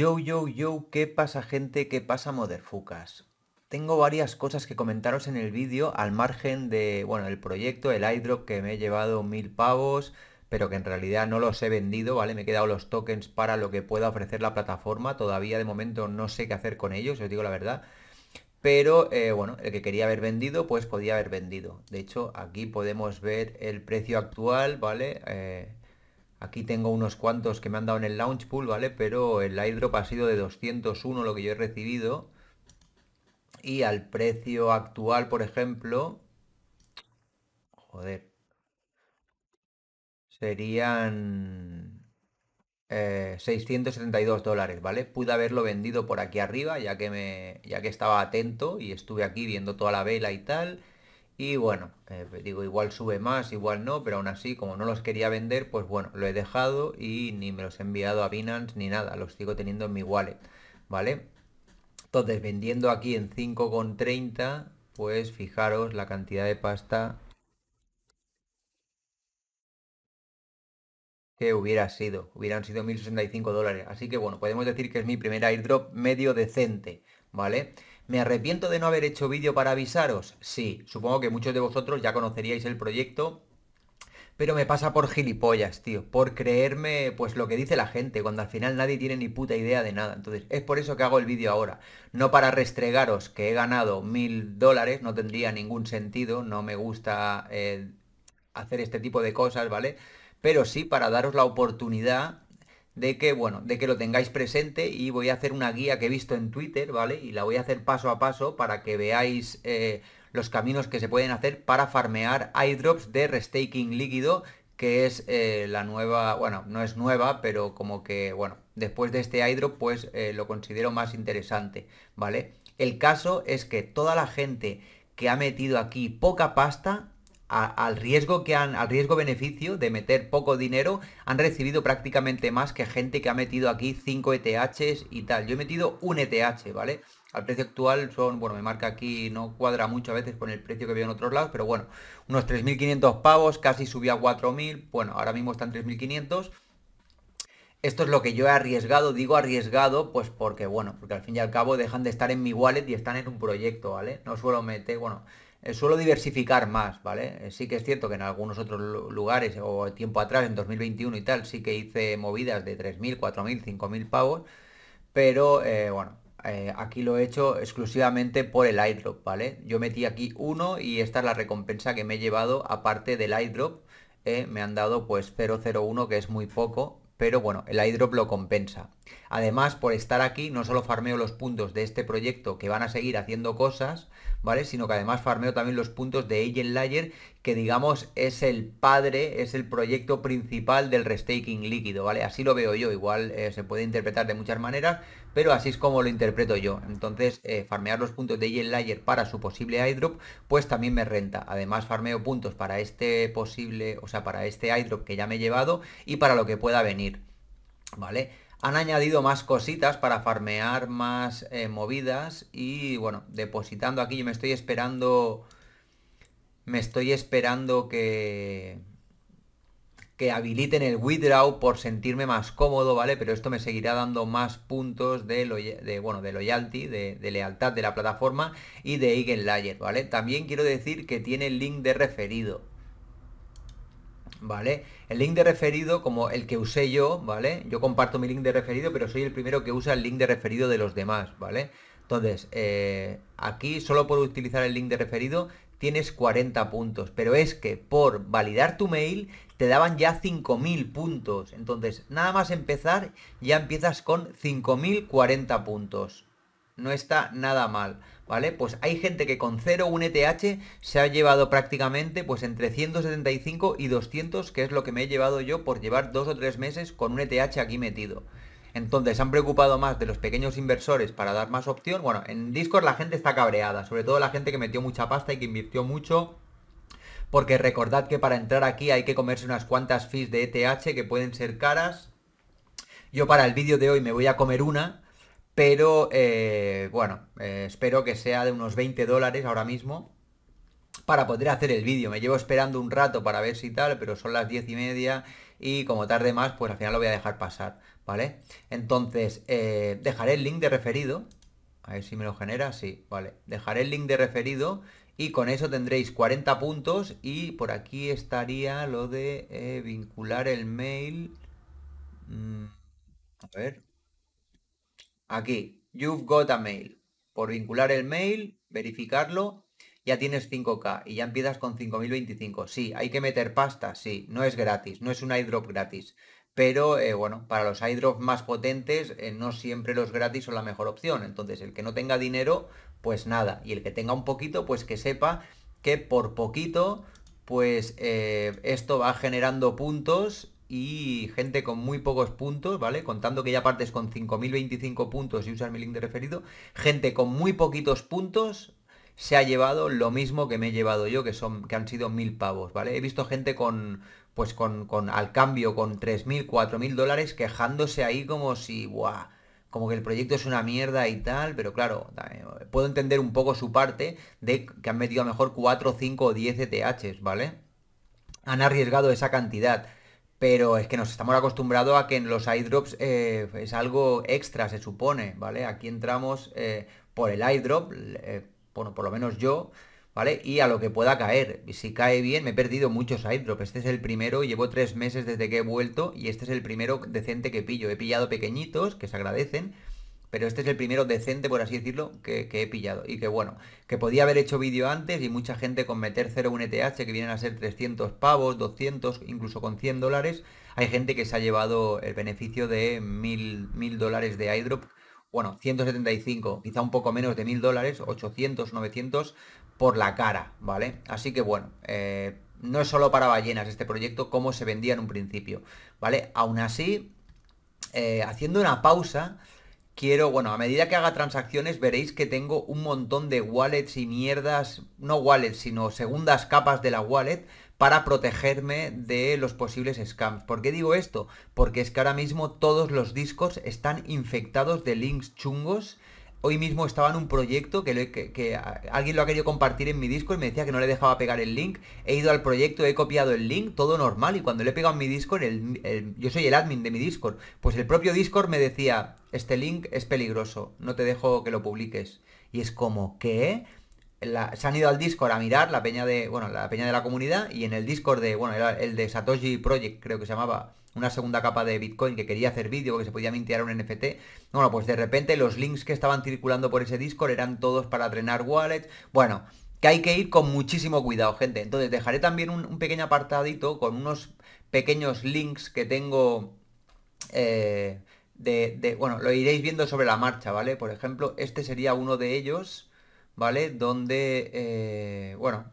Yo, yo, yo, ¿qué pasa gente? ¿Qué pasa Motherfucas? Tengo varias cosas que comentaros en el vídeo al margen de, bueno, el proyecto, el iDrop que me he llevado mil pavos, pero que en realidad no los he vendido, ¿vale? Me he quedado los tokens para lo que pueda ofrecer la plataforma, todavía de momento no sé qué hacer con ellos, os digo la verdad. Pero eh, bueno, el que quería haber vendido, pues podía haber vendido. De hecho, aquí podemos ver el precio actual, ¿vale? Eh, Aquí tengo unos cuantos que me han dado en el launch pool, ¿vale? Pero el airdrop ha sido de 201 lo que yo he recibido. Y al precio actual, por ejemplo... Joder. Serían... Eh, 672 dólares, ¿vale? Pude haberlo vendido por aquí arriba, ya que, me, ya que estaba atento y estuve aquí viendo toda la vela y tal. Y bueno, eh, digo, igual sube más, igual no, pero aún así, como no los quería vender, pues bueno, lo he dejado y ni me los he enviado a Binance ni nada, los sigo teniendo en mi wallet, ¿vale? Entonces, vendiendo aquí en 5,30, pues fijaros la cantidad de pasta que hubiera sido. Hubieran sido 1.065 dólares. Así que bueno, podemos decir que es mi primera airdrop medio decente, ¿vale? ¿Me arrepiento de no haber hecho vídeo para avisaros? Sí, supongo que muchos de vosotros ya conoceríais el proyecto, pero me pasa por gilipollas, tío, por creerme pues lo que dice la gente, cuando al final nadie tiene ni puta idea de nada. Entonces, es por eso que hago el vídeo ahora, no para restregaros que he ganado mil dólares, no tendría ningún sentido, no me gusta eh, hacer este tipo de cosas, ¿vale? Pero sí para daros la oportunidad de que, bueno, de que lo tengáis presente y voy a hacer una guía que he visto en Twitter, ¿vale? Y la voy a hacer paso a paso para que veáis eh, los caminos que se pueden hacer para farmear iDrops de restaking líquido, que es eh, la nueva, bueno, no es nueva, pero como que, bueno, después de este iDrop, pues eh, lo considero más interesante, ¿vale? El caso es que toda la gente que ha metido aquí poca pasta al riesgo que han, al riesgo beneficio de meter poco dinero, han recibido prácticamente más que gente que ha metido aquí 5 ETHs y tal. Yo he metido un ETH, ¿vale? Al precio actual son, bueno, me marca aquí, no cuadra mucho a veces con el precio que veo en otros lados, pero bueno, unos 3.500 pavos, casi subía a 4.000, bueno, ahora mismo están 3.500. Esto es lo que yo he arriesgado, digo arriesgado, pues porque, bueno, porque al fin y al cabo dejan de estar en mi wallet y están en un proyecto, ¿vale? No suelo meter, bueno, eh, suelo diversificar más, ¿vale? Eh, sí que es cierto que en algunos otros lugares o tiempo atrás, en 2021 y tal, sí que hice movidas de 3.000, 4.000, 5.000 pavos, pero eh, bueno, aquí lo he hecho exclusivamente por el iDrop, ¿vale? Yo metí aquí uno y esta es la recompensa que me he llevado aparte del iDrop. me han dado pues 001 que es muy poco pero bueno, el iDrop lo compensa. Además, por estar aquí, no solo farmeo los puntos de este proyecto que van a seguir haciendo cosas, ¿vale? Sino que además farmeo también los puntos de Agent Layer, que digamos es el padre, es el proyecto principal del restaking líquido, ¿vale? Así lo veo yo, igual eh, se puede interpretar de muchas maneras, pero así es como lo interpreto yo. Entonces, eh, farmear los puntos de Yen Layer para su posible iDrop, pues también me renta. Además, farmeo puntos para este posible, o sea, para este iDrop que ya me he llevado y para lo que pueda venir, ¿vale? Han añadido más cositas para farmear más eh, movidas y, bueno, depositando aquí, yo me estoy esperando... Me estoy esperando que que habiliten el withdraw por sentirme más cómodo, ¿vale? Pero esto me seguirá dando más puntos de, bueno, de loyalty, de, lealtad de la plataforma y de Layer, ¿vale? También quiero decir que tiene el link de referido, ¿vale? El link de referido, como el que usé yo, ¿vale? Yo comparto mi link de referido, pero soy el primero que usa el link de referido de los demás, ¿vale? Entonces, eh, aquí solo por utilizar el link de referido tienes 40 puntos, pero es que por validar tu mail te daban ya 5.000 puntos. Entonces, nada más empezar, ya empiezas con 5.040 puntos. No está nada mal, ¿vale? Pues hay gente que con 0 un ETH se ha llevado prácticamente pues entre 175 y 200, que es lo que me he llevado yo por llevar dos o tres meses con un ETH aquí metido. Entonces, han preocupado más de los pequeños inversores para dar más opción. Bueno, en Discord la gente está cabreada, sobre todo la gente que metió mucha pasta y que invirtió mucho porque recordad que para entrar aquí hay que comerse unas cuantas fees de ETH que pueden ser caras. Yo para el vídeo de hoy me voy a comer una, pero eh, bueno, eh, espero que sea de unos 20 dólares ahora mismo para poder hacer el vídeo. Me llevo esperando un rato para ver si tal, pero son las diez y media y como tarde más, pues al final lo voy a dejar pasar, ¿vale? Entonces, eh, dejaré el link de referido. A ver si me lo genera, sí, vale. Dejaré el link de referido y con eso tendréis 40 puntos y por aquí estaría lo de eh, vincular el mail. Mm, a ver. Aquí, you've got a mail. Por vincular el mail, verificarlo, ya tienes 5K y ya empiezas con 5.025. Sí, hay que meter pasta, sí, no es gratis, no es un iDrop gratis pero eh, bueno, para los idrop más potentes eh, no siempre los gratis son la mejor opción. Entonces, el que no tenga dinero, pues nada, y el que tenga un poquito, pues que sepa que por poquito, pues eh, esto va generando puntos y gente con muy pocos puntos, ¿vale? Contando que ya partes con 5.025 puntos y usas mi link de referido, gente con muy poquitos puntos se ha llevado lo mismo que me he llevado yo, que, son, que han sido mil pavos, ¿vale? He visto gente con, pues con, al cambio con 3.000, 4.000 dólares, quejándose ahí como si, ¡buah! como que el proyecto es una mierda y tal, pero claro, eh, puedo entender un poco su parte de que han metido a mejor 4, 5 o 10 ETHs, ¿vale? Han arriesgado esa cantidad, pero es que nos estamos acostumbrados a que en los iDrops eh, es algo extra, se supone, ¿vale? Aquí entramos eh, por el iDrop, bueno, por lo menos yo, ¿vale? Y a lo que pueda caer. Si cae bien, me he perdido muchos airdrops. Este es el primero, llevo tres meses desde que he vuelto y este es el primero decente que pillo. He pillado pequeñitos, que se agradecen, pero este es el primero decente, por así decirlo, que, he pillado. Y que bueno, que podía haber hecho vídeo antes y mucha gente con meter un ETH, que vienen a ser 300 pavos, 200, incluso con 100 dólares, hay gente que se ha llevado el beneficio de 1000, 1000 dólares de airdrop bueno, 175, quizá un poco menos de 1000 dólares, 800, 900, por la cara, ¿vale? Así que bueno, eh, no es solo para ballenas este proyecto, como se vendía en un principio, ¿vale? Aún así, eh, haciendo una pausa, quiero, bueno, a medida que haga transacciones veréis que tengo un montón de wallets y mierdas, no wallets, sino segundas capas de la wallet para protegerme de los posibles scams. ¿Por qué digo esto? Porque es que ahora mismo todos los discos están infectados de links chungos hoy mismo estaba en un proyecto que, alguien lo ha querido compartir en mi Discord, y me decía que no le dejaba pegar el link. He ido al proyecto, he copiado el link, todo normal. Y cuando le he pegado en mi Discord, yo soy el admin de mi Discord, pues el propio Discord me decía, este link es peligroso, no te dejo que lo publiques. Y es como, que se han ido al Discord a mirar la peña de, bueno, la peña de la comunidad y en el Discord de, bueno, el de Satoshi Project creo que se llamaba, una segunda capa de Bitcoin que quería hacer vídeo, que se podía mintear un NFT. Bueno, pues de repente los links que estaban circulando por ese Discord eran todos para drenar wallets. Bueno, que hay que ir con muchísimo cuidado, gente. Entonces dejaré también un, pequeño apartadito con unos pequeños links que tengo... Eh, de, bueno, lo iréis viendo sobre la marcha, ¿vale? Por ejemplo, este sería uno de ellos, ¿vale? Donde, eh, bueno,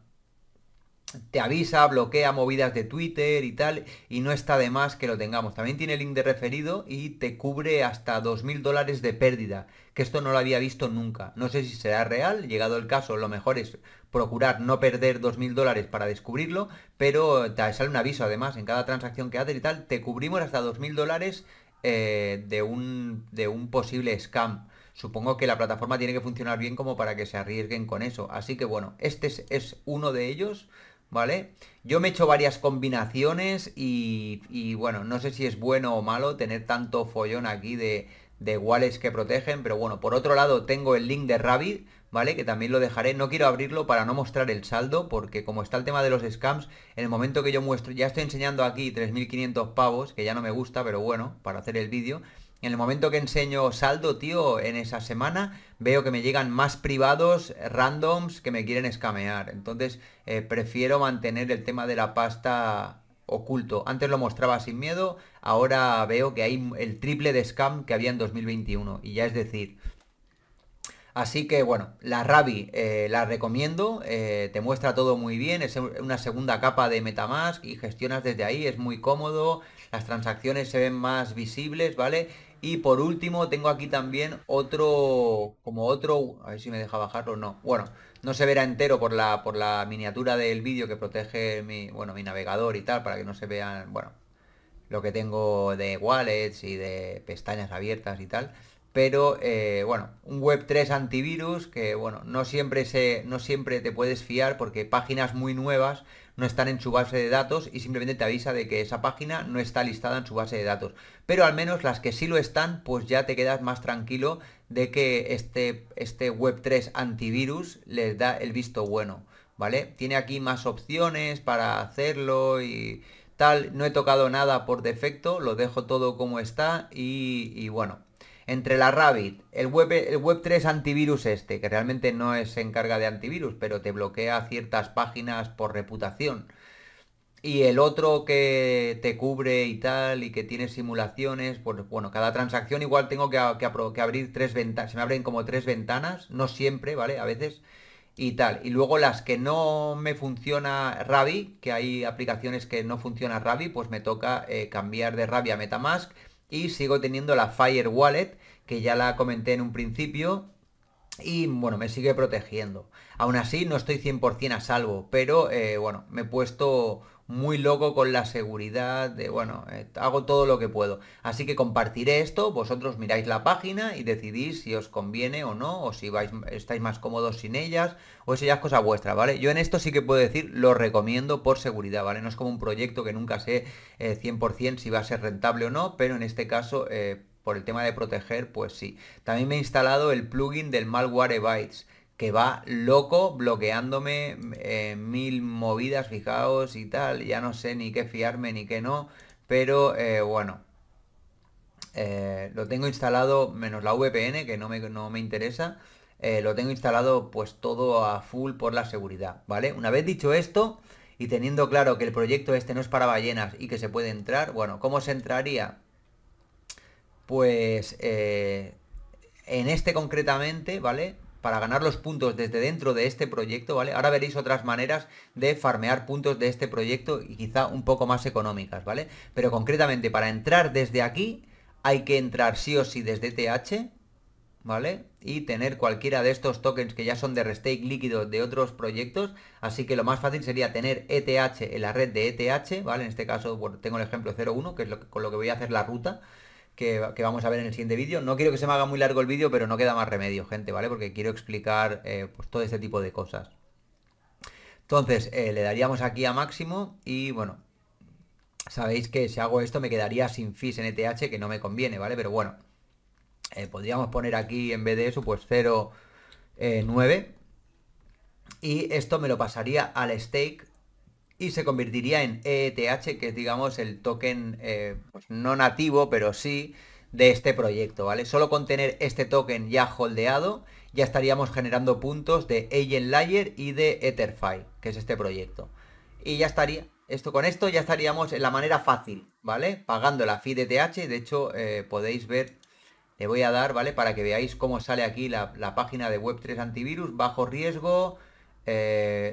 te avisa, bloquea movidas de Twitter y tal, y no está de más que lo tengamos. También tiene link de referido y te cubre hasta 2.000 dólares de pérdida, que esto no lo había visto nunca. No sé si será real, llegado el caso, lo mejor es procurar no perder 2.000 dólares para descubrirlo, pero te sale un aviso además en cada transacción que haces y tal, te cubrimos hasta 2.000 dólares eh, de, un, de un posible scam supongo que la plataforma tiene que funcionar bien como para que se arriesguen con eso. Así que bueno, este es uno de ellos ¿vale? Yo me he hecho varias combinaciones y, bueno, no sé si es bueno o malo tener tanto follón aquí de, de wallets que protegen, pero bueno, por otro lado tengo el link de Rabbit, ¿vale? Que también lo dejaré, no quiero abrirlo para no mostrar el saldo, porque como está el tema de los scams, en el momento que yo muestro, ya estoy enseñando aquí 3.500 pavos, que ya no me gusta, pero bueno, para hacer el vídeo, en el momento que enseño saldo, tío, en esa semana, veo que me llegan más privados, eh, randoms, que me quieren escamear. Entonces eh, prefiero mantener el tema de la pasta oculto. Antes lo mostraba sin miedo, ahora veo que hay el triple de scam que había en 2021. Y ya es decir, Así que bueno, la Ravi eh, la recomiendo, te muestra todo muy bien, es una segunda capa de Metamask y gestionas desde ahí, es muy cómodo, las transacciones se ven más visibles, ¿vale? Y por último, tengo aquí también otro, como otro, a ver si me deja bajarlo o no. Bueno, no se verá entero por la, por la miniatura del vídeo que protege mi, bueno, mi navegador y tal, para que no se vean, bueno, lo que tengo de wallets y de pestañas abiertas y tal. Pero eh, bueno, un Web3 antivirus que bueno, no siempre, se, no siempre te puedes fiar porque páginas muy nuevas no están en su base de datos y simplemente te avisa de que esa página no está listada en su base de datos. Pero al menos las que sí lo están, pues ya te quedas más tranquilo de que este, este Web3 antivirus les da el visto bueno, ¿vale? Tiene aquí más opciones para hacerlo y tal. No he tocado nada por defecto, lo dejo todo como está y, y bueno, entre la Rabbit, el web, el web 3 antivirus este, que realmente no es, encarga de antivirus, pero te bloquea ciertas páginas por reputación. Y el otro que te cubre y tal, y que tiene simulaciones, pues bueno, cada transacción igual tengo que, abrir tres ventanas, se me abren como tres ventanas, no siempre, ¿vale? A veces, y tal. Y luego las que no me funciona Rabbit, que hay aplicaciones que no funciona Rabbit, pues me toca eh, cambiar de Rabbit a Metamask y sigo teniendo la Fire Wallet, que ya la comenté en un principio, y bueno, me sigue protegiendo. Aún así no estoy 100% a salvo, pero eh, bueno, me he puesto muy loco con la seguridad de, bueno, eh, hago todo lo que puedo. Así que compartiré esto, vosotros miráis la página y decidís si os conviene o no, o si vais, estáis más cómodos sin ellas, o eso ya es cosa vuestra, ¿vale? Yo en esto sí que puedo decir, lo recomiendo por seguridad, ¿vale? No es como un proyecto que nunca sé 100% eh, si va a ser rentable o no, pero en este caso, eh, por el tema de proteger, pues sí. También me he instalado el plugin del Malwarebytes que va loco bloqueándome eh, mil movidas, fijaos y tal. Ya no sé ni qué fiarme ni qué no, pero eh, bueno. Eh, lo tengo instalado, menos la VPN, que no me, no me interesa. lo tengo instalado pues todo a full por la seguridad, ¿vale? Una vez dicho esto y teniendo claro que el proyecto este no es para ballenas y que se puede entrar, bueno, ¿cómo se entraría? Pues en este concretamente, ¿vale? para ganar los puntos desde dentro de este proyecto, ¿vale? Ahora veréis otras maneras de farmear puntos de este proyecto y quizá un poco más económicas, ¿vale? Pero concretamente para entrar desde aquí hay que entrar sí o sí desde TH, ¿vale? Y tener cualquiera de estos tokens que ya son de restake líquido de otros proyectos, así que lo más fácil sería tener ETH en la red de ETH, ¿vale? En este caso tengo el ejemplo 01, que es con lo que voy a hacer la ruta, que, vamos a ver en el siguiente vídeo. No quiero que se me haga muy largo el vídeo, pero no queda más remedio, gente, ¿vale? Porque quiero explicar eh, pues, todo este tipo de cosas. Entonces, eh, le daríamos aquí a máximo y bueno, sabéis que si hago esto me quedaría sin fees en ETH, que no me conviene, ¿vale? Pero bueno, eh, podríamos poner aquí en vez de eso, pues 0,9. y esto me lo pasaría al stake y se convertiría en ETH que es digamos el token eh, pues no nativo, pero sí de este proyecto, ¿vale? Solo con tener este token ya holdeado, ya estaríamos generando puntos de Agent Layer y de Etherfi, que es este proyecto. Y ya estaría, esto con esto ya estaríamos en la manera fácil, ¿vale? Pagando la fee de ETH de hecho eh, podéis ver, le voy a dar, ¿vale? Para que veáis cómo sale aquí la página de Web3 Antivirus, bajo riesgo,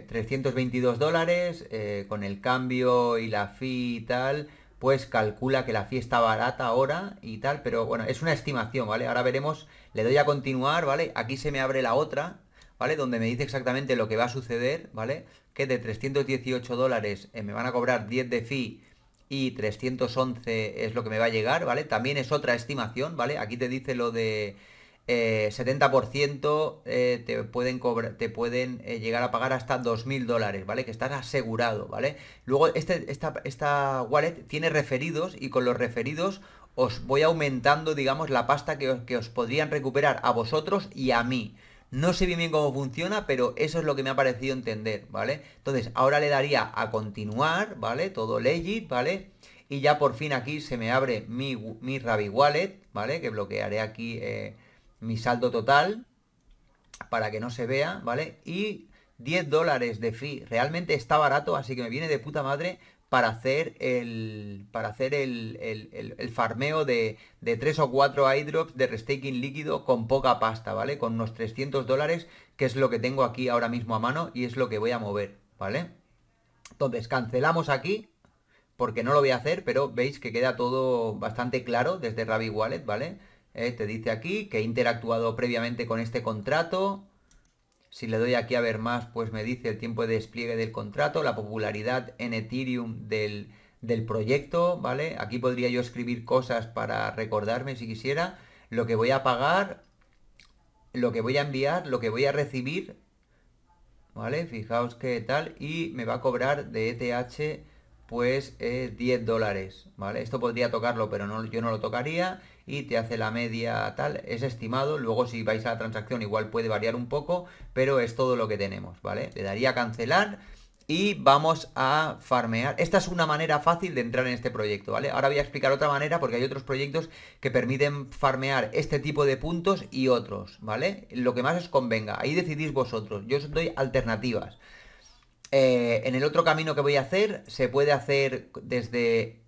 322 eh, dólares, eh, con el cambio y la fee y tal, pues calcula que la fiesta está barata ahora y tal, pero bueno, es una estimación, ¿vale? Ahora veremos, le doy a continuar, ¿vale? Aquí se me abre la otra, ¿vale? Donde me dice exactamente lo que va a suceder, ¿vale? Que de 318 dólares eh, me van a cobrar 10 de fee y 311 es lo que me va a llegar, ¿vale? También es otra estimación, ¿vale? Aquí te dice lo de 70% eh, eh, te pueden, cobrar, te pueden eh, llegar a pagar hasta 2.000 dólares, ¿vale? Que estás asegurado, ¿vale? Luego este, esta, esta wallet tiene referidos y con los referidos os voy aumentando, digamos, la pasta que os, podrían recuperar a vosotros y a mí. No sé bien cómo funciona, pero eso es lo que me ha parecido entender, ¿vale? Entonces, ahora le daría a continuar, ¿vale? Todo legit, ¿vale? Y ya por fin aquí se me abre mi, mi Wallet, ¿vale? Que bloquearé aquí mi saldo total para que no se vea, ¿vale? Y 10 dólares de fee. Realmente está barato, así que me viene de puta madre para hacer el, para hacer el, farmeo de, de 3 o 4 iDrops de restaking líquido con poca pasta, ¿vale? Con unos 300 dólares, que es lo que tengo aquí ahora mismo a mano y es lo que voy a mover, ¿vale? Entonces, cancelamos aquí, porque no lo voy a hacer, pero veis que queda todo bastante claro desde Rabi Wallet, ¿vale? Eh, te dice aquí que he interactuado previamente con este contrato. Si le doy aquí a ver más, pues me dice el tiempo de despliegue del contrato, la popularidad en Ethereum del, proyecto, ¿vale? Aquí podría yo escribir cosas para recordarme si quisiera. Lo que voy a pagar, lo que voy a enviar, lo que voy a recibir, ¿vale? Fijaos qué tal. Y me va a cobrar de ETH pues 10 eh, dólares, ¿vale? Esto podría tocarlo, pero no, yo no lo tocaría y te hace la media tal, es estimado, luego si vais a la transacción igual puede variar un poco, pero es todo lo que tenemos, ¿vale? Le daría a cancelar y vamos a farmear. Esta es una manera fácil de entrar en este proyecto, ¿vale? Ahora voy a explicar otra manera porque hay otros proyectos que permiten farmear este tipo de puntos y otros, ¿vale? Lo que más os convenga, ahí decidís vosotros, yo os doy alternativas. Eh, en el otro camino que voy a hacer, se puede hacer desde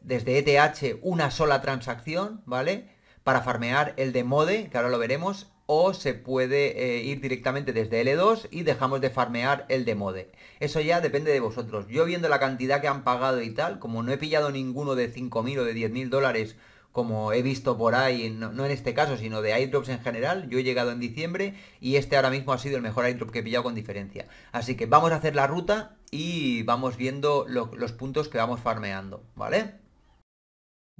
desde ETH una sola transacción, ¿vale? Para farmear el de MODE, que ahora lo veremos, o se puede eh, ir directamente desde L2 y dejamos de farmear el de MODE. Eso ya depende de vosotros. Yo viendo la cantidad que han pagado y tal, como no he pillado ninguno de 5.000 o de 10.000 dólares, como he visto por ahí, no, en este caso, sino de airdrops en general. Yo he llegado en diciembre y este ahora mismo ha sido el mejor airdrop que he pillado con diferencia. Así que vamos a hacer la ruta y vamos viendo los puntos que vamos farmeando, ¿vale?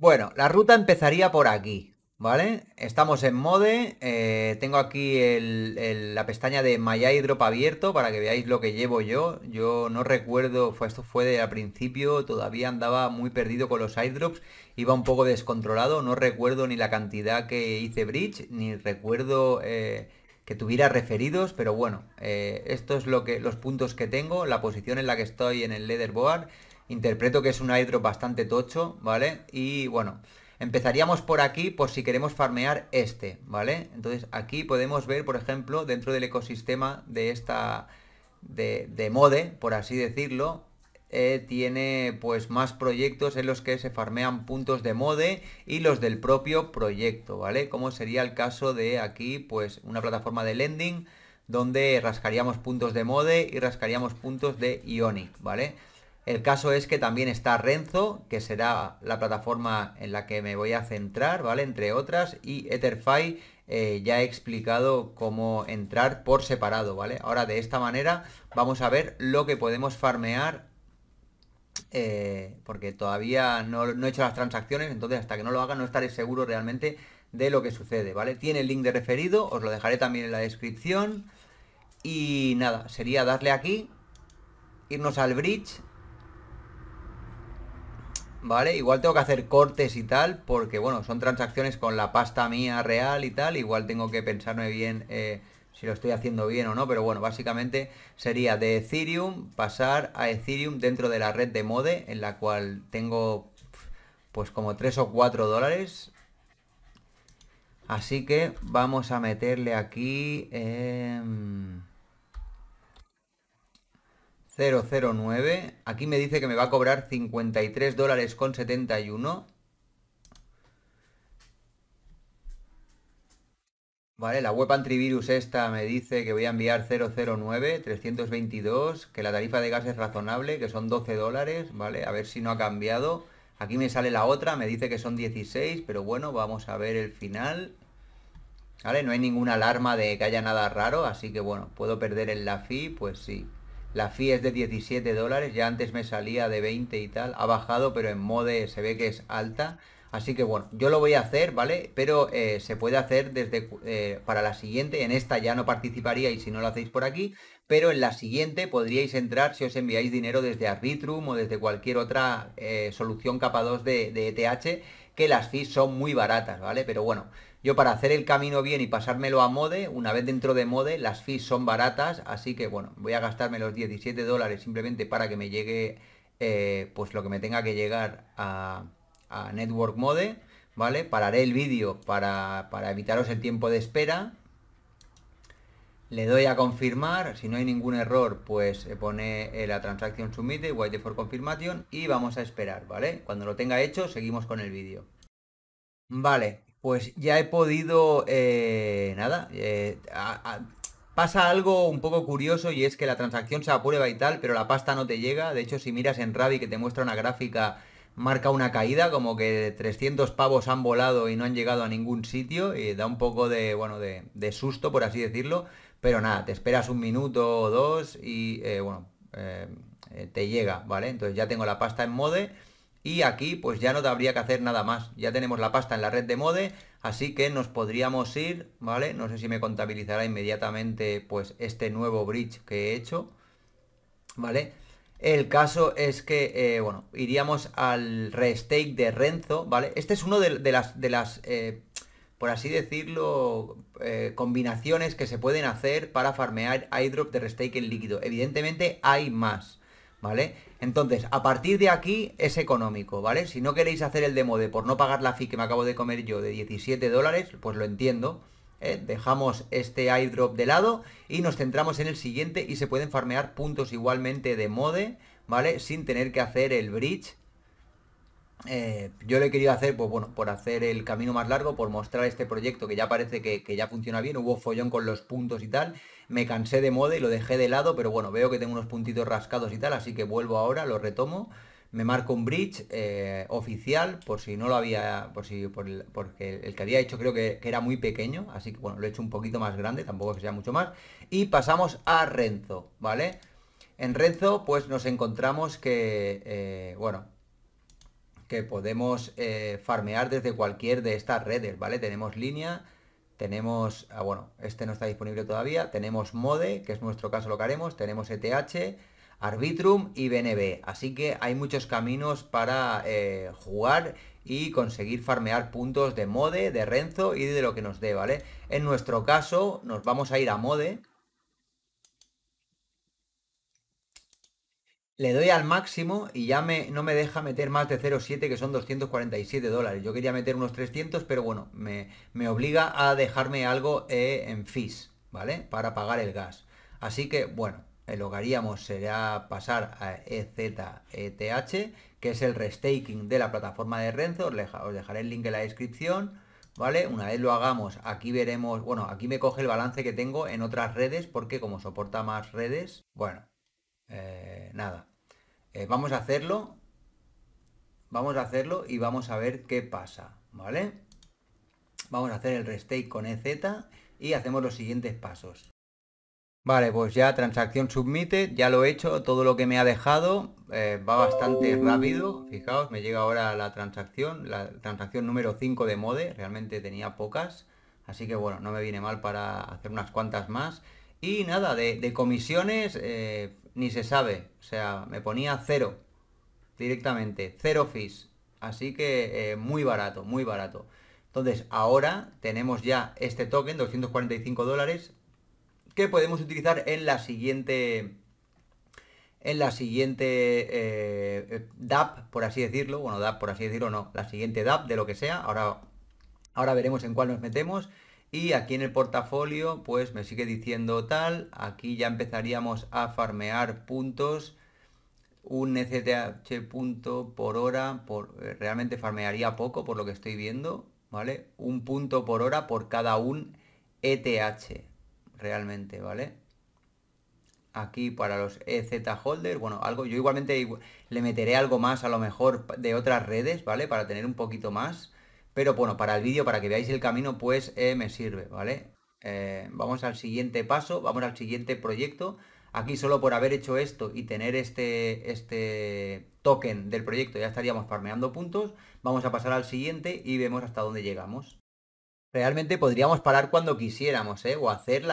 Bueno, la ruta empezaría por aquí, ¿vale? Estamos en mode, eh, tengo aquí la pestaña de My abierto para que veáis lo que llevo yo. Yo no recuerdo, fue, esto fue de al principio, todavía andaba muy perdido con los airdrops, iba un poco descontrolado, no recuerdo ni la cantidad que hice bridge, ni recuerdo... Eh, que tuviera referidos, pero bueno, estos eh, esto es lo que, los puntos que tengo, la posición en la que estoy en el leaderboard, Interpreto que es un airdrop bastante tocho, ¿vale? Y bueno, empezaríamos por aquí por si queremos farmear este, ¿vale? Entonces aquí podemos ver, por ejemplo, dentro del ecosistema de esta... De, de mode, por así decirlo, eh, tiene pues más proyectos en los que se farmean puntos de mode y los del propio proyecto, ¿vale? Como sería el caso de aquí, pues una plataforma de lending donde rascaríamos puntos de mode y rascaríamos puntos de Ionic, ¿vale? El caso es que también está Renzo, que será la plataforma en la que me voy a centrar, ¿vale? Entre otras, y Etherfy eh, ya he explicado cómo entrar por separado, ¿vale? Ahora de esta manera vamos a ver lo que podemos farmear, eh, porque todavía no, no he hecho las transacciones, entonces hasta que no lo haga no estaré seguro realmente de lo que sucede, ¿vale? Tiene el link de referido, os lo dejaré también en la descripción. Y nada, sería darle aquí, irnos al bridge ¿vale? Igual tengo que hacer cortes y tal, porque bueno, son transacciones con la pasta mía real y tal, igual tengo que pensarme bien eh, si lo estoy haciendo bien o no, pero bueno, básicamente sería de Ethereum pasar a Ethereum dentro de la red de Mode, en la cual tengo pues como 3 o 4 dólares. Así que vamos a meterle aquí... Em, 009. Aquí me dice que me va a cobrar 53 dólares con 71. Vale, la web antivirus esta me dice que voy a enviar 009, 322, que la tarifa de gas es razonable, que son 12 dólares, ¿vale? A ver si no ha cambiado. Aquí me sale la otra, me dice que son 16, pero bueno, vamos a ver el final. ¿Vale? No hay ninguna alarma de que haya nada raro, así que bueno, ¿puedo perder el LAFI? Pues sí. La fee es de 17 dólares, ya antes me salía de 20 y tal, ha bajado, pero en mode se ve que es alta. Así que bueno, yo lo voy a hacer, ¿vale? Pero eh, se puede hacer desde eh, para la siguiente, en esta ya no participaríais si no lo hacéis por aquí, pero en la siguiente podríais entrar si os enviáis dinero desde Arbitrum o desde cualquier otra eh, solución capa 2 de, de ETH, que las fees son muy baratas, ¿vale? Pero bueno, yo para hacer el camino bien y pasármelo a mode, una vez dentro de mode, las fees son baratas, así que bueno, voy a gastarme los 17 dólares simplemente para que me llegue eh, pues lo que me tenga que llegar a, Network Mode, ¿vale? Pararé el vídeo para, evitaros el tiempo de espera. Le doy a confirmar, si no hay ningún error, pues pone eh, la transacción submitted, wait for confirmation y vamos a esperar, ¿vale? Cuando lo tenga hecho, seguimos con el vídeo. Vale, pues ya he podido, eh, nada, eh, pasa algo un poco curioso y es que la transacción se aprueba y tal, pero la pasta no te llega. De hecho, si miras en Rabi, que te muestra una gráfica, marca una caída, como que 300 pavos han volado y no han llegado a ningún sitio y da un poco de, bueno, de, susto, por así decirlo. Pero nada, te esperas un minuto o dos y, eh, bueno, te llega, ¿vale? Entonces ya tengo la pasta en mode y aquí pues ya no habría que hacer nada más. Ya tenemos la pasta en la red de mode, así que nos podríamos ir, ¿vale? No sé si me contabilizará inmediatamente pues este nuevo bridge que he hecho, ¿vale? El caso es que, eh, bueno, iríamos al restake de Renzo, ¿vale? Este es uno de, las, de las eh, por así decirlo, eh, combinaciones que se pueden hacer para farmear airdrop de restake en líquido. Evidentemente hay más, ¿vale? Entonces, a partir de aquí es económico, ¿vale? Si no queréis hacer el demo de por no pagar la fee que me acabo de comer yo de 17 dólares, pues lo entiendo. ¿eh? Dejamos este airdrop de lado y nos centramos en el siguiente y se pueden farmear puntos igualmente de mode, ¿vale? Sin tener que hacer el bridge. Eh, yo lo he querido hacer, pues bueno, por hacer el camino más largo, por mostrar este proyecto que ya parece que ya funciona bien, hubo follón con los puntos y tal, me cansé de moda y lo dejé de lado, pero bueno, veo que tengo unos puntitos rascados y tal, así que vuelvo ahora, lo retomo. Me marco un bridge eh, oficial, por si no lo había, por si, porque el que había hecho creo que, era muy pequeño, así que bueno, lo he hecho un poquito más grande, tampoco que sea mucho más. Y pasamos a Renzo, ¿vale? En Renzo, pues nos encontramos que, eh, bueno, que podemos eh, farmear desde cualquier de estas redes, ¿vale? Tenemos línea, tenemos, ah, bueno, este no está disponible todavía. Tenemos Mode, que es nuestro caso lo que haremos. Tenemos ETH, Arbitrum y BNB. Así que hay muchos caminos para eh, jugar y conseguir farmear puntos de Mode, de Renzo y de lo que nos dé, ¿vale? En nuestro caso nos vamos a ir a Mode le doy al máximo y ya me, no me deja meter más de 0,7 que son 247 dólares. Yo quería meter unos 300, pero bueno, me, obliga a dejarme algo eh, en fees, ¿vale? Para pagar el gas. Así que bueno, eh, lo que haríamos sería pasar a EZETH, que es el restaking de la plataforma de Renzo. Os, dejaré el link en la descripción. ¿vale? Una vez lo hagamos, aquí veremos, bueno, aquí me coge el balance que tengo en otras redes, porque como soporta más redes, bueno, eh, nada. Eh, vamos a hacerlo. Vamos a hacerlo y vamos a ver qué pasa, ¿vale? Vamos a hacer el restake con EZ y hacemos los siguientes pasos. Vale, pues ya transacción submite ya lo he hecho, todo lo que me ha dejado eh, va bastante rápido. Fijaos, me llega ahora la transacción, la transacción número 5 de Mode, realmente tenía pocas. Así que bueno, no me viene mal para hacer unas cuantas más. Y nada, de, comisiones, eh, ni se sabe. O sea, me ponía cero directamente, cero fees. Así que eh, muy barato, muy barato. Entonces, ahora tenemos ya este token, 245 dólares, que podemos utilizar en la siguiente en la siguiente eh, DAP, por así decirlo, bueno, DAP por así decirlo, no, la siguiente DAP de lo que sea, ahora, ahora veremos en cuál nos metemos, y aquí en el portafolio, pues me sigue diciendo tal, aquí ya empezaríamos a farmear puntos, un ETH punto por hora, por, eh, realmente farmearía poco por lo que estoy viendo, ¿vale? Un punto por hora por cada un ETH, realmente, ¿vale? Aquí para los EZ holders, bueno, algo, yo igualmente le meteré algo más a lo mejor de otras redes, ¿vale? Para tener un poquito más, pero bueno, para el vídeo, para que veáis el camino, pues eh, me sirve, ¿vale? Eh, vamos al siguiente paso, vamos al siguiente proyecto. Aquí solo por haber hecho esto y tener este, este token del proyecto ya estaríamos farmeando puntos. Vamos a pasar al siguiente y vemos hasta dónde llegamos. Realmente podríamos parar cuando quisiéramos, ¿eh? O hacer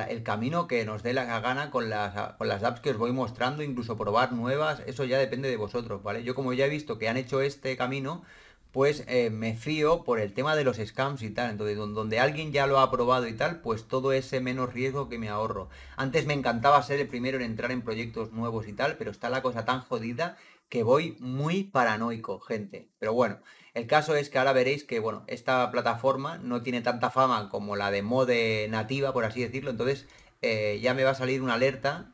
el camino que nos dé la gana con las, con las apps que os voy mostrando, incluso probar nuevas, eso ya depende de vosotros, ¿vale? Yo como ya he visto que han hecho este camino, pues eh, me fío por el tema de los scams y tal. Entonces, donde alguien ya lo ha probado y tal, pues todo ese menos riesgo que me ahorro. Antes me encantaba ser el primero en entrar en proyectos nuevos y tal, pero está la cosa tan jodida que voy muy paranoico, gente. Pero bueno, el caso es que ahora veréis que, bueno, esta plataforma no tiene tanta fama como la de mode nativa, por así decirlo. Entonces, eh, ya me va a salir una alerta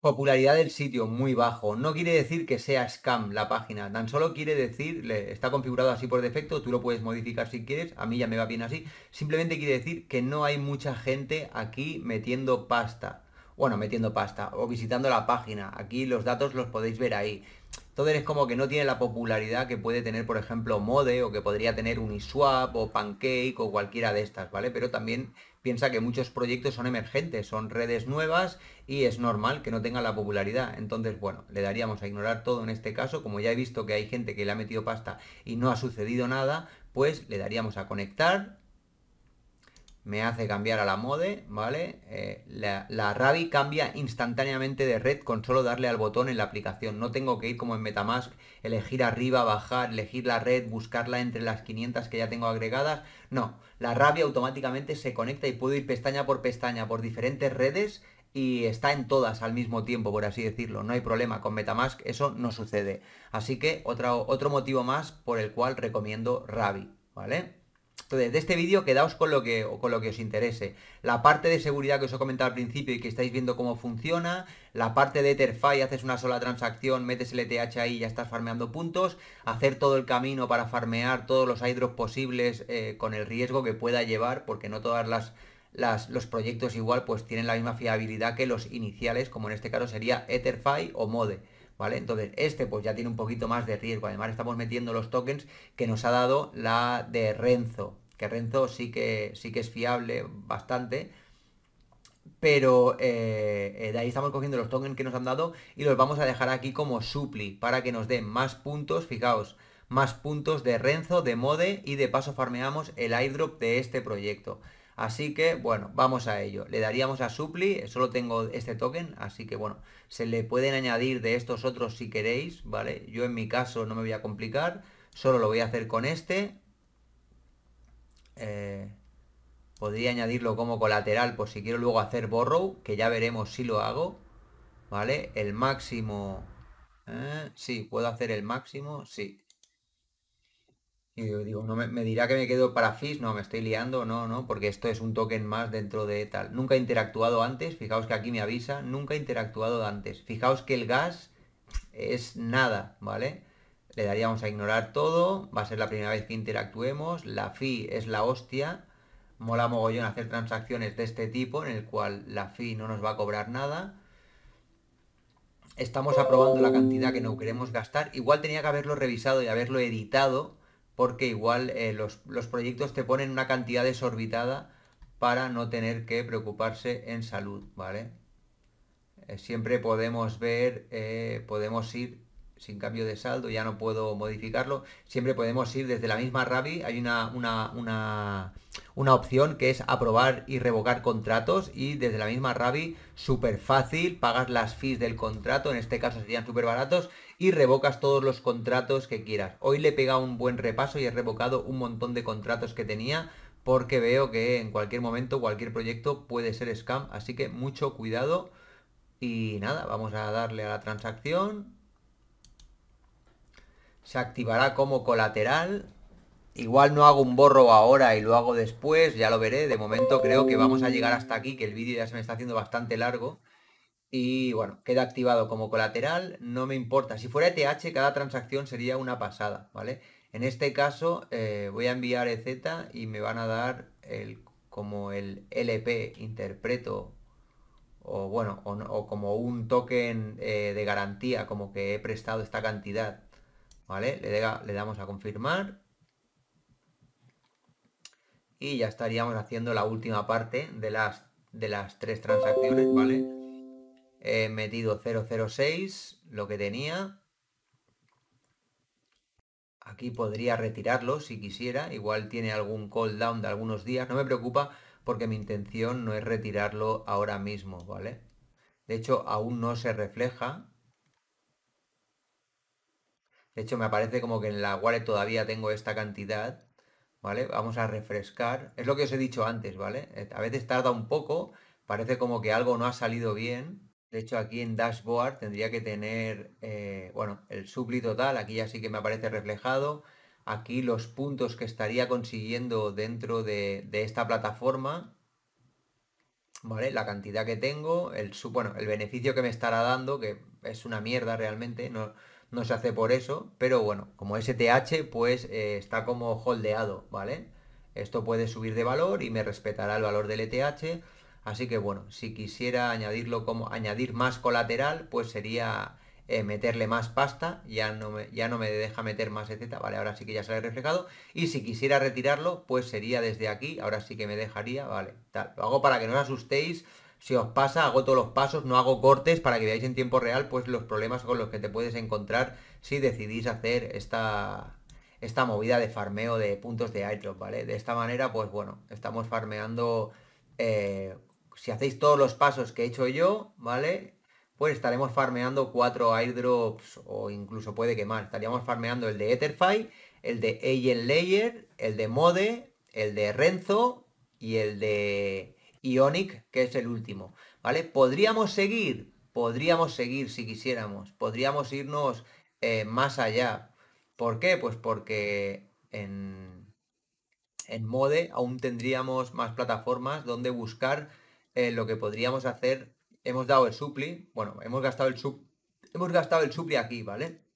Popularidad del sitio muy bajo. No quiere decir que sea scam la página, tan solo quiere decir, le, está configurado así por defecto, tú lo puedes modificar si quieres, a mí ya me va bien así. Simplemente quiere decir que no hay mucha gente aquí metiendo pasta. Bueno, metiendo pasta o visitando la página. Aquí los datos los podéis ver ahí. todo es como que no tiene la popularidad que puede tener, por ejemplo, Mode o que podría tener Uniswap o Pancake o cualquiera de estas, ¿vale? Pero también piensa que muchos proyectos son emergentes, son redes nuevas y es normal que no tengan la popularidad. Entonces, bueno, le daríamos a ignorar todo en este caso, como ya he visto que hay gente que le ha metido pasta y no ha sucedido nada, pues le daríamos a conectar me hace cambiar a la mode, ¿vale? Eh, la, la, cambia instantáneamente de red con solo darle al botón en la aplicación. No tengo que ir como en Metamask, elegir arriba, bajar, elegir la red, buscarla entre las 500 que ya tengo agregadas. No, la RABI automáticamente se conecta y puedo ir pestaña por pestaña por diferentes redes y está en todas al mismo tiempo, por así decirlo. No hay problema, con Metamask eso no sucede. Así que otro, otro motivo más por el cual recomiendo RAVI, ¿vale? Entonces, de este vídeo quedaos con lo, que, con lo que os interese. La parte de seguridad que os he comentado al principio y que estáis viendo cómo funciona. La parte de EtherFi, haces una sola transacción, metes el ETH ahí y ya estás farmeando puntos. Hacer todo el camino para farmear todos los hidros posibles eh, con el riesgo que pueda llevar, porque no todas los proyectos igual pues tienen la misma fiabilidad que los iniciales, como en este caso sería EtherFi o Mode. ¿vale? Entonces, este pues ya tiene un poquito más de riesgo. Además, estamos metiendo los tokens que nos ha dado la de Renzo, que Renzo sí que, sí que es fiable bastante. Pero eh, eh, de ahí estamos cogiendo los tokens que nos han dado y los vamos a dejar aquí como supli para que nos den más puntos, fijaos, más puntos de Renzo, de Mode y de paso farmeamos el airdrop de este proyecto. Así que, bueno, vamos a ello. Le daríamos a Supli, solo tengo este token, así que, bueno, se le pueden añadir de estos otros si queréis, ¿vale? Yo en mi caso no me voy a complicar, solo lo voy a hacer con este. Eh, podría añadirlo como colateral por si quiero luego hacer borrow, que ya veremos si lo hago, ¿vale? El máximo... Eh, sí, puedo hacer el máximo, sí. Y yo digo, no me, dirá que me quedo para FIS, no, me estoy liando, no, no, porque esto es un token más dentro de tal. Nunca he interactuado antes, fijaos que aquí me avisa, nunca he interactuado antes. Fijaos que el gas es nada, ¿vale? Le daríamos a ignorar todo, va a ser la primera vez que interactuemos, la FI es la hostia, mola mogollón hacer transacciones de este tipo en el cual la FI no nos va a cobrar nada. Estamos aprobando la cantidad que no queremos gastar. Igual tenía que haberlo revisado y haberlo editado porque igual eh, los, proyectos te ponen una cantidad desorbitada para no tener que preocuparse en salud, ¿vale? Eh, siempre podemos ver, eh, podemos ir sin cambio de saldo, ya no puedo modificarlo. Siempre podemos ir desde la misma Ravi, hay una, una, opción que es aprobar y revocar contratos y desde la misma Ravi, súper fácil, pagas las fees del contrato, en este caso serían súper baratos, y revocas todos los contratos que quieras. Hoy le he pegado un buen repaso y he revocado un montón de contratos que tenía porque veo que en cualquier momento cualquier proyecto puede ser scam, así que mucho cuidado. Y nada, vamos a darle a la transacción, se activará como colateral. Igual no hago un borro ahora y lo hago después, ya lo veré. De momento creo que vamos a llegar hasta aquí, que el vídeo ya se me está haciendo bastante largo. Y bueno, queda activado como colateral, no me importa. Si fuera ETH, cada transacción sería una pasada, ¿vale? En este caso eh, voy a enviar EZ y me van a dar el, como el LP, interpreto, o bueno, o, como un token eh, de garantía, como que he prestado esta cantidad ¿vale? Le, le damos a confirmar y ya estaríamos haciendo la última parte de las, de las tres transacciones, ¿vale? He metido 006, lo que tenía. Aquí podría retirarlo si quisiera, igual tiene algún call down de algunos días, no me preocupa porque mi intención no es retirarlo ahora mismo, ¿vale? De hecho, aún no se refleja de hecho, me aparece como que en la wallet todavía tengo esta cantidad. ¿Vale? Vamos a refrescar. Es lo que os he dicho antes, ¿vale? Eh, a veces tarda un poco. Parece como que algo no ha salido bien. De hecho, aquí en Dashboard tendría que tener, eh, bueno, el supli total. Aquí ya sí que me aparece reflejado. Aquí los puntos que estaría consiguiendo dentro de, esta plataforma. ¿Vale? La cantidad que tengo, el, bueno, el beneficio que me estará dando, que es una mierda realmente. No, no se hace por eso, pero bueno, como STH pues eh, está como holdeado, ¿vale? Esto puede subir de valor y me respetará el valor del ETH, así que bueno, si quisiera añadirlo como añadir más colateral, pues sería eh, meterle más pasta, ya no, me, ya no me deja meter más ETH, ¿vale? Ahora sí que ya sale reflejado, y si quisiera retirarlo, pues sería desde aquí, ahora sí que me dejaría, ¿vale? Tal, lo hago para que no os asustéis, si os pasa, hago todos los pasos, no hago cortes para que veáis en tiempo real pues los problemas con los que te puedes encontrar si decidís hacer esta, esta movida de farmeo de puntos de airdrop, ¿vale? De esta manera, pues bueno, estamos farmeando... Eh, si hacéis todos los pasos que he hecho yo, ¿vale? Pues estaremos farmeando cuatro airdrops o incluso puede que más. Estaríamos farmeando el de Etherfy, el de Agent Layer, el de Mode, el de Renzo y el de Ionic, que es el último, ¿vale? Podríamos seguir, podríamos seguir si quisiéramos, podríamos irnos eh, más allá. ¿Por qué? Pues porque en, en Mode aún tendríamos más plataformas donde buscar eh, lo que podríamos hacer. Hemos dado el supli, bueno, hemos gastado el sub, hemos gastado el supli aquí, ¿vale?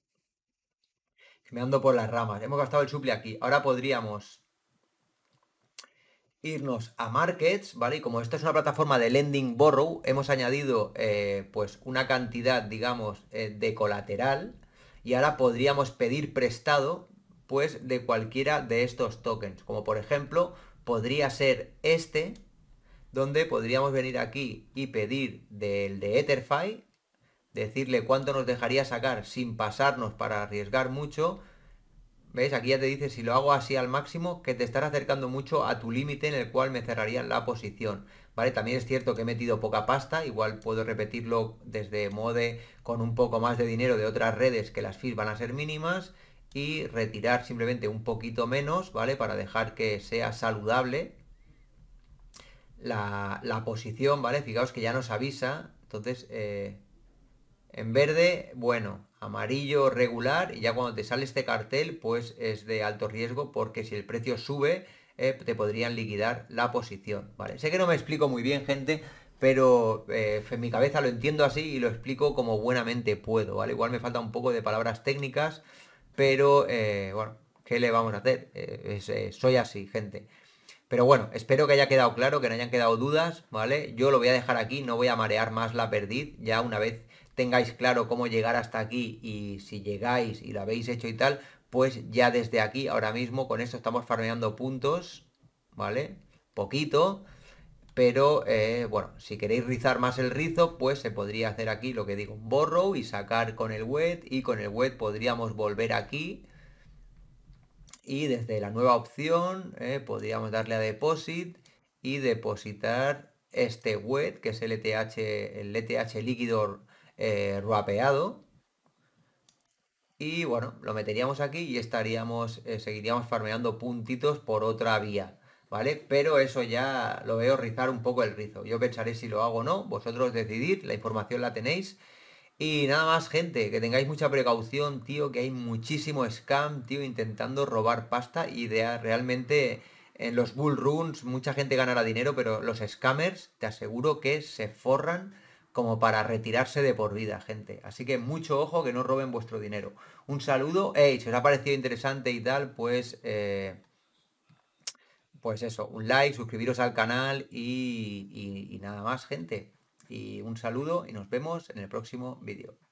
me ando por las ramas. Hemos gastado el supli aquí. Ahora podríamos irnos a markets, ¿vale? Y como esta es una plataforma de lending borrow, hemos añadido eh, pues una cantidad, digamos, eh, de colateral y ahora podríamos pedir prestado pues de cualquiera de estos tokens, como por ejemplo podría ser este, donde podríamos venir aquí y pedir del de Etherfi, decirle cuánto nos dejaría sacar sin pasarnos para arriesgar mucho ¿Veis? Aquí ya te dice, si lo hago así al máximo, que te estás acercando mucho a tu límite en el cual me cerrarían la posición. ¿Vale? También es cierto que he metido poca pasta, igual puedo repetirlo desde mode con un poco más de dinero de otras redes que las fees van a ser mínimas y retirar simplemente un poquito menos, ¿vale? Para dejar que sea saludable la, posición, ¿vale? Fijaos que ya nos avisa, entonces eh, en verde, bueno, amarillo regular y ya cuando te sale este cartel pues es de alto riesgo porque si el precio sube eh, te podrían liquidar la posición. Vale, sé que no me explico muy bien gente, pero en eh, mi cabeza lo entiendo así y lo explico como buenamente puedo, ¿vale? Igual me falta un poco de palabras técnicas, pero eh, bueno, ¿qué le vamos a hacer? soy así, gente. Pero bueno, espero que haya quedado claro, que no hayan quedado dudas, ¿vale? Yo lo voy a dejar aquí, no voy a marear más la perdiz, ya una vez tengáis claro cómo llegar hasta aquí y si llegáis y lo habéis hecho y tal, pues ya desde aquí, ahora mismo, con esto estamos farmeando puntos, ¿vale? Poquito, pero eh, bueno, si queréis rizar más el rizo, pues se podría hacer aquí lo que digo, borrow y sacar con el wet y con el wet podríamos volver aquí y desde la nueva opción eh, podríamos darle a deposit y depositar este wet que es el ETH, el ETH líquido eh, ruapeado Y bueno, lo meteríamos aquí y estaríamos, eh, seguiríamos farmeando puntitos por otra vía, ¿vale? Pero eso ya lo veo rizar un poco el rizo. Yo pensaré si lo hago o no, vosotros decidid, la información la tenéis. Y nada más, gente, que tengáis mucha precaución, tío, que hay muchísimo scam, tío, intentando robar pasta y realmente eh, en los bull runs mucha gente ganará dinero, pero los scammers te aseguro que se forran como para retirarse de por vida, gente. Así que mucho ojo que no roben vuestro dinero. Un saludo. Hey, si os ha parecido interesante y tal, pues... Eh, pues eso, un like, suscribiros al canal y, y nada más, gente. Y un saludo y nos vemos en el próximo vídeo.